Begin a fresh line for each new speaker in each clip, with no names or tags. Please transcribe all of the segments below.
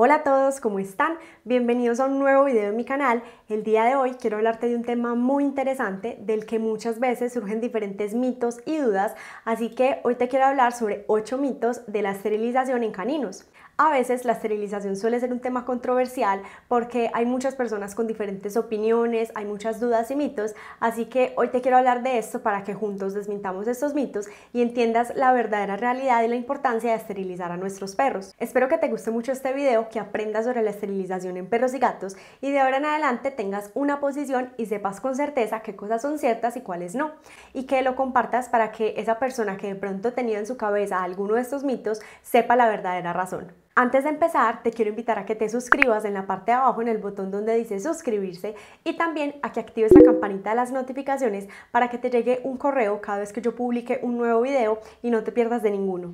Hola a todos, ¿cómo están? Bienvenidos a un nuevo video en mi canal. El día de hoy quiero hablarte de un tema muy interesante del que muchas veces surgen diferentes mitos y dudas, así que hoy te quiero hablar sobre 8 mitos de la esterilización en caninos. A veces la esterilización suele ser un tema controversial porque hay muchas personas con diferentes opiniones, hay muchas dudas y mitos, así que hoy te quiero hablar de esto para que juntos desmintamos estos mitos y entiendas la verdadera realidad y la importancia de esterilizar a nuestros perros. Espero que te guste mucho este video, que aprendas sobre la esterilización en perros y gatos y de ahora en adelante tengas una posición y sepas con certeza qué cosas son ciertas y cuáles no, y que lo compartas para que esa persona que de pronto tenía en su cabeza alguno de estos mitos sepa la verdadera razón. Antes de empezar, te quiero invitar a que te suscribas en la parte de abajo en el botón donde dice suscribirse y también a que actives la campanita de las notificaciones para que te llegue un correo cada vez que yo publique un nuevo video y no te pierdas de ninguno.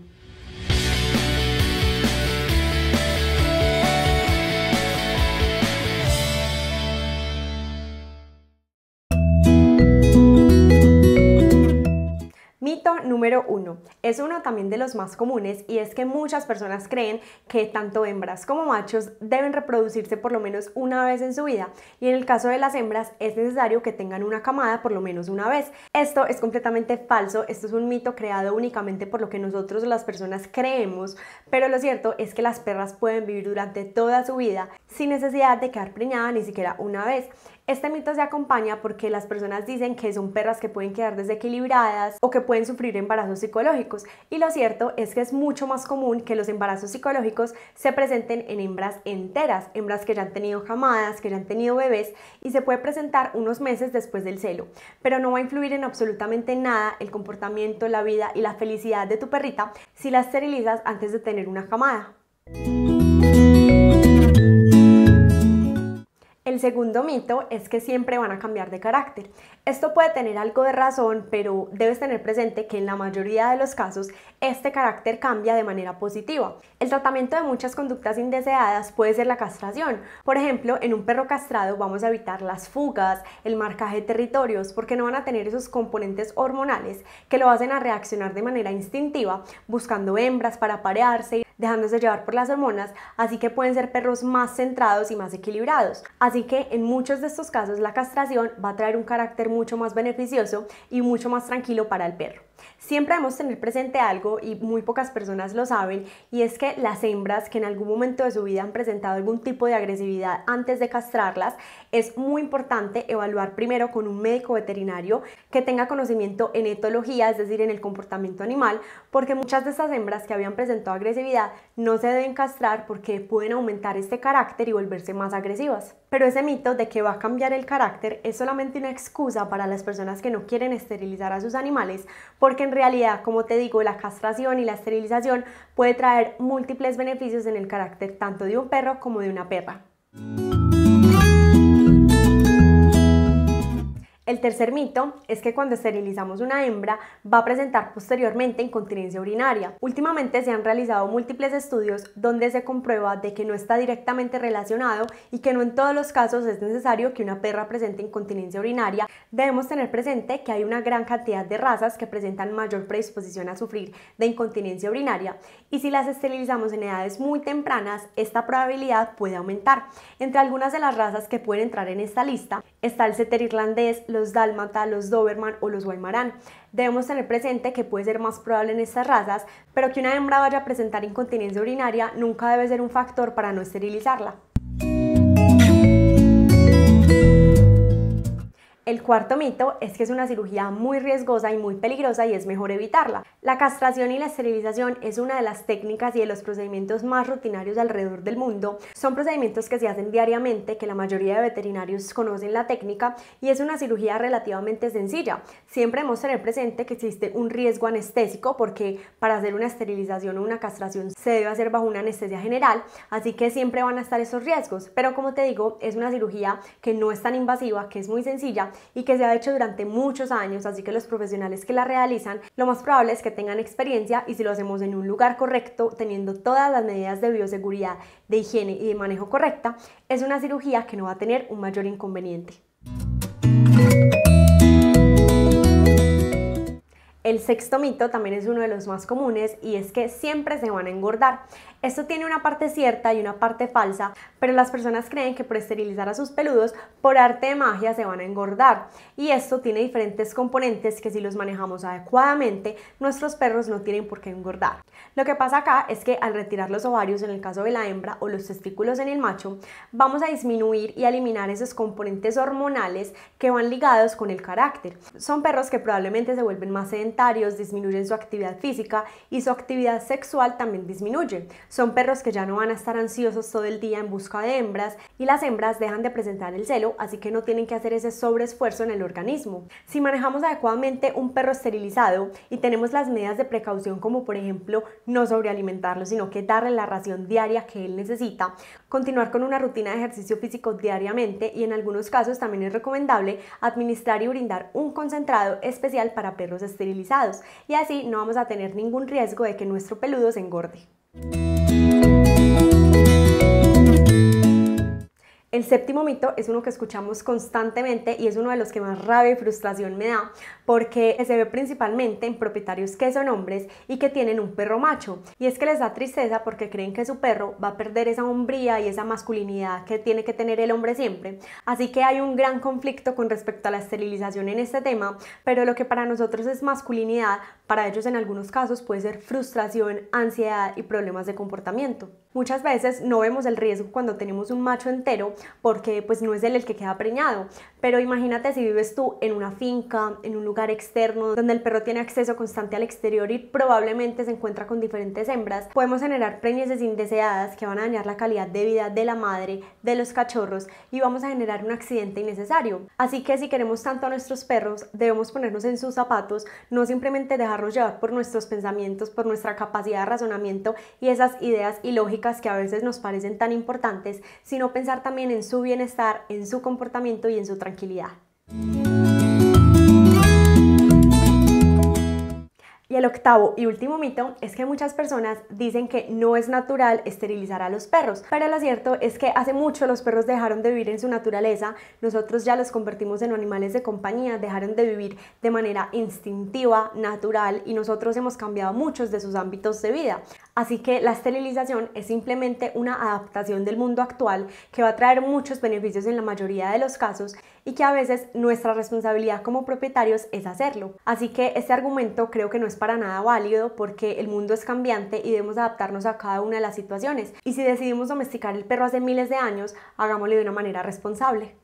número uno. Es uno también de los más comunes y es que muchas personas creen que tanto hembras como machos deben reproducirse por lo menos una vez en su vida y en el caso de las hembras es necesario que tengan una camada por lo menos una vez. Esto es completamente falso, esto es un mito creado únicamente por lo que nosotros las personas creemos, pero lo cierto es que las perras pueden vivir durante toda su vida sin necesidad de quedar preñada ni siquiera una vez. Este mito se acompaña porque las personas dicen que son perras que pueden quedar desequilibradas o que pueden sufrir embarazos psicológicos y lo cierto es que es mucho más común que los embarazos psicológicos se presenten en hembras enteras, hembras que ya han tenido jamadas, que ya han tenido bebés y se puede presentar unos meses después del celo, pero no va a influir en absolutamente nada el comportamiento, la vida y la felicidad de tu perrita si la esterilizas antes de tener una jamada. El segundo mito es que siempre van a cambiar de carácter. Esto puede tener algo de razón, pero debes tener presente que en la mayoría de los casos este carácter cambia de manera positiva. El tratamiento de muchas conductas indeseadas puede ser la castración. Por ejemplo, en un perro castrado vamos a evitar las fugas, el marcaje de territorios, porque no van a tener esos componentes hormonales que lo hacen a reaccionar de manera instintiva, buscando hembras para parearse dejándose llevar por las hormonas, así que pueden ser perros más centrados y más equilibrados. Así que en muchos de estos casos la castración va a traer un carácter mucho más beneficioso y mucho más tranquilo para el perro. Siempre debemos tener presente algo, y muy pocas personas lo saben, y es que las hembras que en algún momento de su vida han presentado algún tipo de agresividad antes de castrarlas, es muy importante evaluar primero con un médico veterinario que tenga conocimiento en etología, es decir, en el comportamiento animal, porque muchas de esas hembras que habían presentado agresividad no se deben castrar porque pueden aumentar este carácter y volverse más agresivas. Pero ese mito de que va a cambiar el carácter es solamente una excusa para las personas que no quieren esterilizar a sus animales, porque en realidad, como te digo, la castración y la esterilización puede traer múltiples beneficios en el carácter tanto de un perro como de una perra. El tercer mito es que cuando esterilizamos una hembra va a presentar posteriormente incontinencia urinaria. Últimamente se han realizado múltiples estudios donde se comprueba de que no está directamente relacionado y que no en todos los casos es necesario que una perra presente incontinencia urinaria. Debemos tener presente que hay una gran cantidad de razas que presentan mayor predisposición a sufrir de incontinencia urinaria y si las esterilizamos en edades muy tempranas esta probabilidad puede aumentar. Entre algunas de las razas que pueden entrar en esta lista está el seter irlandés, los dálmata, los doberman o los guaymarán. Debemos tener presente que puede ser más probable en estas razas, pero que una hembra vaya a presentar incontinencia urinaria nunca debe ser un factor para no esterilizarla. El cuarto mito es que es una cirugía muy riesgosa y muy peligrosa y es mejor evitarla. La castración y la esterilización es una de las técnicas y de los procedimientos más rutinarios alrededor del mundo. Son procedimientos que se hacen diariamente, que la mayoría de veterinarios conocen la técnica y es una cirugía relativamente sencilla. Siempre hemos tener presente que existe un riesgo anestésico porque para hacer una esterilización o una castración se debe hacer bajo una anestesia general, así que siempre van a estar esos riesgos. Pero como te digo, es una cirugía que no es tan invasiva, que es muy sencilla y que se ha hecho durante muchos años, así que los profesionales que la realizan, lo más probable es que tengan experiencia y si lo hacemos en un lugar correcto, teniendo todas las medidas de bioseguridad, de higiene y de manejo correcta, es una cirugía que no va a tener un mayor inconveniente. El sexto mito también es uno de los más comunes y es que siempre se van a engordar. Esto tiene una parte cierta y una parte falsa, pero las personas creen que por esterilizar a sus peludos, por arte de magia, se van a engordar. Y esto tiene diferentes componentes que si los manejamos adecuadamente, nuestros perros no tienen por qué engordar. Lo que pasa acá es que al retirar los ovarios en el caso de la hembra o los testículos en el macho, vamos a disminuir y eliminar esos componentes hormonales que van ligados con el carácter. Son perros que probablemente se vuelven más disminuyen su actividad física y su actividad sexual también disminuye. Son perros que ya no van a estar ansiosos todo el día en busca de hembras y las hembras dejan de presentar el celo, así que no tienen que hacer ese sobreesfuerzo en el organismo. Si manejamos adecuadamente un perro esterilizado y tenemos las medidas de precaución como por ejemplo no sobrealimentarlo, sino que darle la ración diaria que él necesita, continuar con una rutina de ejercicio físico diariamente y en algunos casos también es recomendable administrar y brindar un concentrado especial para perros esterilizados y así no vamos a tener ningún riesgo de que nuestro peludo se engorde. El séptimo mito es uno que escuchamos constantemente y es uno de los que más rabia y frustración me da, porque se ve principalmente en propietarios que son hombres y que tienen un perro macho. Y es que les da tristeza porque creen que su perro va a perder esa hombría y esa masculinidad que tiene que tener el hombre siempre. Así que hay un gran conflicto con respecto a la esterilización en este tema, pero lo que para nosotros es masculinidad, para ellos en algunos casos puede ser frustración, ansiedad y problemas de comportamiento. Muchas veces no vemos el riesgo cuando tenemos un macho entero porque pues no es él el que queda preñado, pero imagínate si vives tú en una finca, en un lugar externo donde el perro tiene acceso constante al exterior y probablemente se encuentra con diferentes hembras, podemos generar preñeces indeseadas que van a dañar la calidad de vida de la madre, de los cachorros y vamos a generar un accidente innecesario. Así que si queremos tanto a nuestros perros, debemos ponernos en sus zapatos, no simplemente dejarlos llevar por nuestros pensamientos, por nuestra capacidad de razonamiento y esas ideas y lógicas que a veces nos parecen tan importantes, sino pensar también en su bienestar, en su comportamiento y en su tranquilidad. Y el octavo y último mito es que muchas personas dicen que no es natural esterilizar a los perros, pero lo cierto es que hace mucho los perros dejaron de vivir en su naturaleza, nosotros ya los convertimos en animales de compañía, dejaron de vivir de manera instintiva, natural y nosotros hemos cambiado muchos de sus ámbitos de vida. Así que la esterilización es simplemente una adaptación del mundo actual que va a traer muchos beneficios en la mayoría de los casos y que a veces nuestra responsabilidad como propietarios es hacerlo. Así que este argumento creo que no es para nada válido porque el mundo es cambiante y debemos adaptarnos a cada una de las situaciones. Y si decidimos domesticar el perro hace miles de años, hagámoslo de una manera responsable.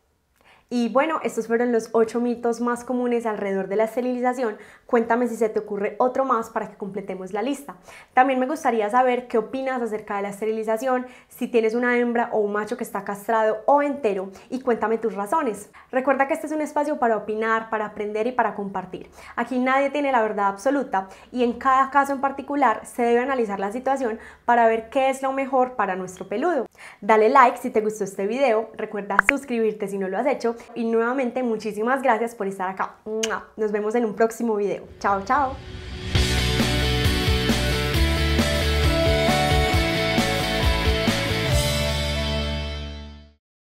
Y bueno, estos fueron los ocho mitos más comunes alrededor de la esterilización. Cuéntame si se te ocurre otro más para que completemos la lista. También me gustaría saber qué opinas acerca de la esterilización, si tienes una hembra o un macho que está castrado o entero y cuéntame tus razones. Recuerda que este es un espacio para opinar, para aprender y para compartir. Aquí nadie tiene la verdad absoluta y en cada caso en particular se debe analizar la situación para ver qué es lo mejor para nuestro peludo. Dale like si te gustó este video, recuerda suscribirte si no lo has hecho y nuevamente muchísimas gracias por estar acá. Nos vemos en un próximo video. Chao, chao.